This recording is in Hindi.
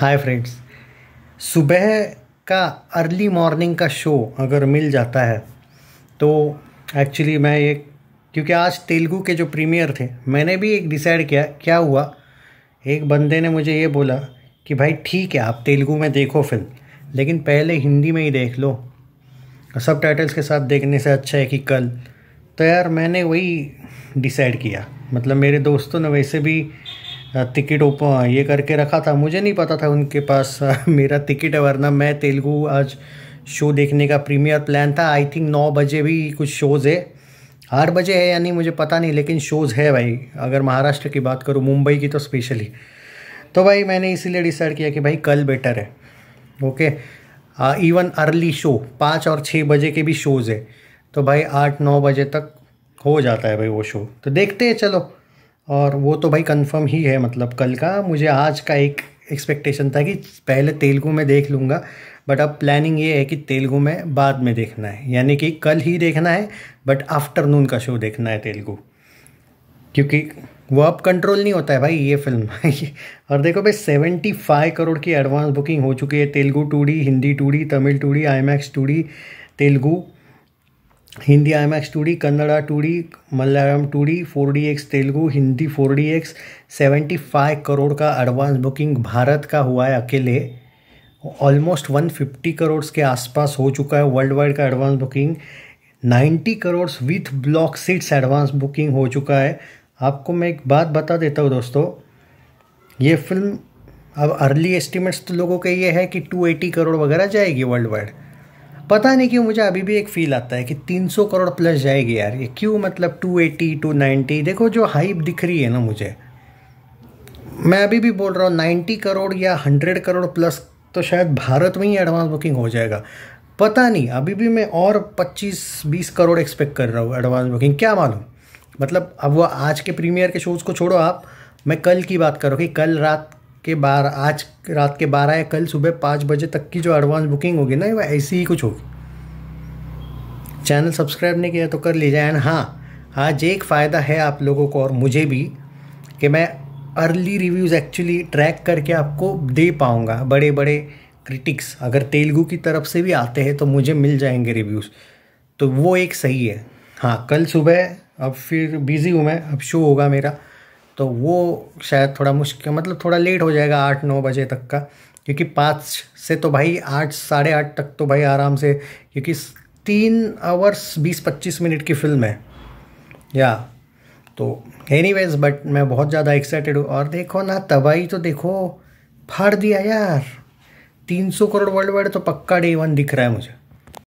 हाय फ्रेंड्स सुबह का अर्ली मॉर्निंग का शो अगर मिल जाता है तो एक्चुअली मैं ये क्योंकि आज तेलुगु के जो प्रीमियर थे मैंने भी एक डिसाइड किया क्या हुआ एक बंदे ने मुझे ये बोला कि भाई ठीक है आप तेलुगु में देखो फिल्म लेकिन पहले हिंदी में ही देख लो सब टाइटल्स के साथ देखने से अच्छा है कि कल तो यार मैंने वही डिसाइड किया मतलब मेरे दोस्तों ने वैसे भी टिकट ओपन ये करके रखा था मुझे नहीं पता था उनके पास मेरा टिकट है वरना मैं तेलुगु आज शो देखने का प्रीमियर प्लान था आई थिंक नौ बजे भी कुछ शोज़ है आठ बजे है या नहीं मुझे पता नहीं लेकिन शोज़ है भाई अगर महाराष्ट्र की बात करूँ मुंबई की तो स्पेशली तो भाई मैंने इसीलिए डिसाइड किया कि भाई कल बेटर है ओके इवन अर्ली शो पाँच और छः बजे के भी शोज़ है तो भाई आठ नौ बजे तक हो जाता है भाई वो शो तो देखते हैं चलो और वो तो भाई कंफर्म ही है मतलब कल का मुझे आज का एक एक्सपेक्टेशन था कि पहले तेलुगु में देख लूँगा बट अब प्लानिंग ये है कि तेलुगु में बाद में देखना है यानी कि कल ही देखना है बट आफ्टरनून का शो देखना है तेलुगु क्योंकि वो अब कंट्रोल नहीं होता है भाई ये फिल्म और देखो भाई सेवेंटी फाइव करोड़ की एडवांस बुकिंग हो चुकी है Telugu two Hindi two Tamil two IMAX two Telugu Hindi IMAX two D Kannada two D Malayalam two D four D X Telugu Hindi four D X seventy five crore का एडवांस बुकिंग भारत का हुआ है अकेले ऑलमोस्ट वन फिफ्टी करोड़ के आसपास हो चुका है वर्ल्ड वाइड का advance booking ninety crore with block seats advance booking हो चुका है आपको मैं एक बात बता देता हूँ दोस्तों ये फिल्म अब अर्ली एस्टिमेट्स तो लोगों के ये है कि टू एटी करोड़ वगैरह जाएगी वर्ल्ड वाइड पता नहीं क्यों मुझे अभी भी एक फील आता है कि 300 करोड़ प्लस जाएगी यार ये क्यों मतलब 280 290 देखो जो हाइप दिख रही है ना मुझे मैं अभी भी बोल रहा हूँ 90 करोड़ या 100 करोड़ प्लस तो शायद भारत में ही एडवांस बुकिंग हो जाएगा पता नहीं अभी भी मैं और 25-20 करोड़ एक्सपेक्ट कर रहा हूँ एडवांस बुकिंग क्या मालूम मतलब अब वो आज के प्रीमियर के शोज़ को छोड़ो आप मैं कल की बात करूँ कि कल रात के बारह आज रात के बारह या कल सुबह पाँच बजे तक की जो एडवांस बुकिंग होगी ना वो ऐसी ही कुछ होगी चैनल सब्सक्राइब नहीं किया तो कर लीजिए एंड हाँ आज एक फ़ायदा है आप लोगों को और मुझे भी कि मैं अर्ली रिव्यूज़ एक्चुअली ट्रैक करके आपको दे पाऊँगा बड़े बड़े क्रिटिक्स अगर तेलुगू की तरफ से भी आते हैं तो मुझे मिल जाएंगे रिव्यूज़ तो वो एक सही है हाँ कल सुबह अब फिर बिज़ी हूँ मैं अब शो होगा मेरा तो वो शायद थोड़ा मुश्किल मतलब थोड़ा लेट हो जाएगा आठ नौ बजे तक का क्योंकि पाँच से तो भाई आठ साढ़े आठ तक तो भाई आराम से क्योंकि तीन आवर्स बीस पच्चीस मिनट की फ़िल्म है या तो एनी वेज बट मैं बहुत ज़्यादा एक्साइटेड हूँ और देखो ना तबाही तो देखो फाड़ दिया यार तीन सौ करोड़ वर्ल्ड वाइड तो पक्का डे वन दिख रहा है मुझे